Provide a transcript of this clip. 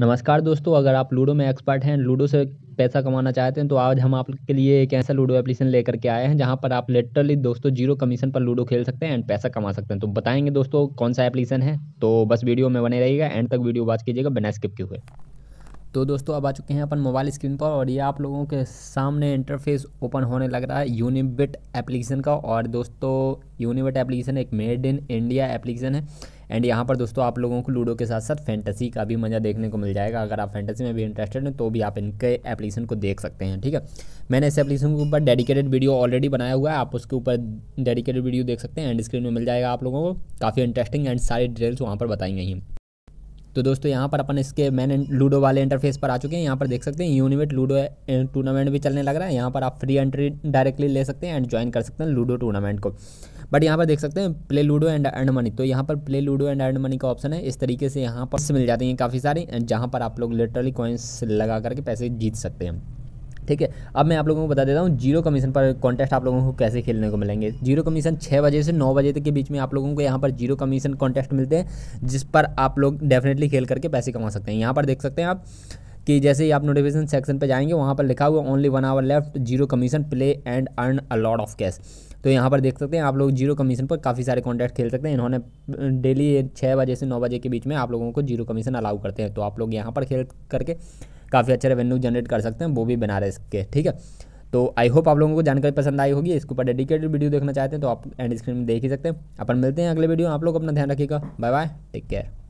नमस्कार दोस्तों अगर आप लूडो में एक्सपर्ट हैं लूडो से पैसा कमाना चाहते हैं तो आज हम आपके लिए एक ऐसा लूडो एप्लीकेशन लेकर के आए हैं जहां पर आप लिटरली दोस्तों जीरो कमीशन पर लूडो खेल सकते हैं एंड पैसा कमा सकते हैं तो बताएंगे दोस्तों कौन सा एप्लीकेशन है तो बस वीडियो में बने रहिएगा एंड तक वीडियो वॉच कीजिएगा बिना स्किप के हुए तो दोस्तों अब आ चुके हैं अपन मोबाइल स्क्रीन पर और ये आप लोगों के सामने इंटरफेस ओपन होने लग रहा है यूनिबिट एप्लीकेशन का और दोस्तों यूनिबिट एप्लीकेशन एक मेड इन इंडिया एप्लीकेशन है एंड यहाँ पर दोस्तों आप लोगों को लूडो के साथ साथ फैंटेसी का भी मज़ा देखने को मिल जाएगा अगर आप फैंटेसी में भी इंटरेस्टेड हैं तो भी आप इनके एप्लीकेशन को देख सकते हैं ठीक है मैंने इस एप्लीकेशन के ऊपर डेडिकेटेड वीडियो ऑलरेडी बनाया हुआ है आप उसके ऊपर डेडिकेटेड वीडियो देख सकते हैं एंड स्क्रीन में मिल जाएगा आप लोगों को काफ़ी इंटरेस्टिंग एंड सारी डिटेल्स वहाँ पर बताई गई हैं तो दोस्तों यहाँ पर अपन इसके मैन लूडो वाले इंटरफेस पर आ चुके हैं यहाँ पर देख सकते हैं यूनिवेट लूडो टूर्नामेंट भी चलने लग रहा है यहाँ पर आप फ्री एंट्री डायरेक्टली ले सकते हैं एंड ज्वाइन कर सकते हैं लूडो टूर्नामेंट को बट यहाँ पर देख सकते हैं play ludo and and money तो यहाँ पर play ludo and and money का ऑप्शन है इस तरीके से यहाँ पर मिल जाती हैं काफ़ी सारी जहाँ पर आप लोग लिटरली कॉइन्स लगा करके पैसे जीत सकते हैं ठीक है अब मैं आप लोगों को बता देता हूँ जीरो कमीशन पर कॉन्टेस्ट आप लोगों को कैसे खेलने को मिलेंगे जीरो कमीशन छः बजे से नौ बजे तक के बीच में आप लोगों को यहाँ पर जीरो कमीशन कॉन्टेस्ट मिलते हैं जिस पर आप लोग डेफिनेटली खेल करके पैसे कमा सकते हैं यहाँ पर देख सकते हैं आप कि जैसे ही आप नोटिफिकेशन सेक्शन पर जाएंगे वहाँ पर लिखा हुआ only one hour left zero commission play and earn a lot of cash तो यहाँ पर देख सकते हैं आप लोग जीरो कमीशन पर काफ़ी सारे कॉन्टैक्ट खेल सकते हैं इन्होंने डेली छः बजे से नौ बजे के बीच में आप लोगों को जीरो कमीशन अलाउ करते हैं तो आप लोग यहाँ पर खेल करके काफ़ी अच्छे रेवेन्यू जनरेट कर सकते हैं वो भी बनारस के ठीक है तो आई होप आप लोगों को जानकारी पसंद आई होगी इसके ऊपर डेडिकेटेड वीडियो देखना चाहते हैं तो आप एंड स्क्रीन में देख ही सकते हैं अपन मिलते हैं अगले वीडियो आप लोग अपना ध्यान रखिएगा बाय बाय टेक केयर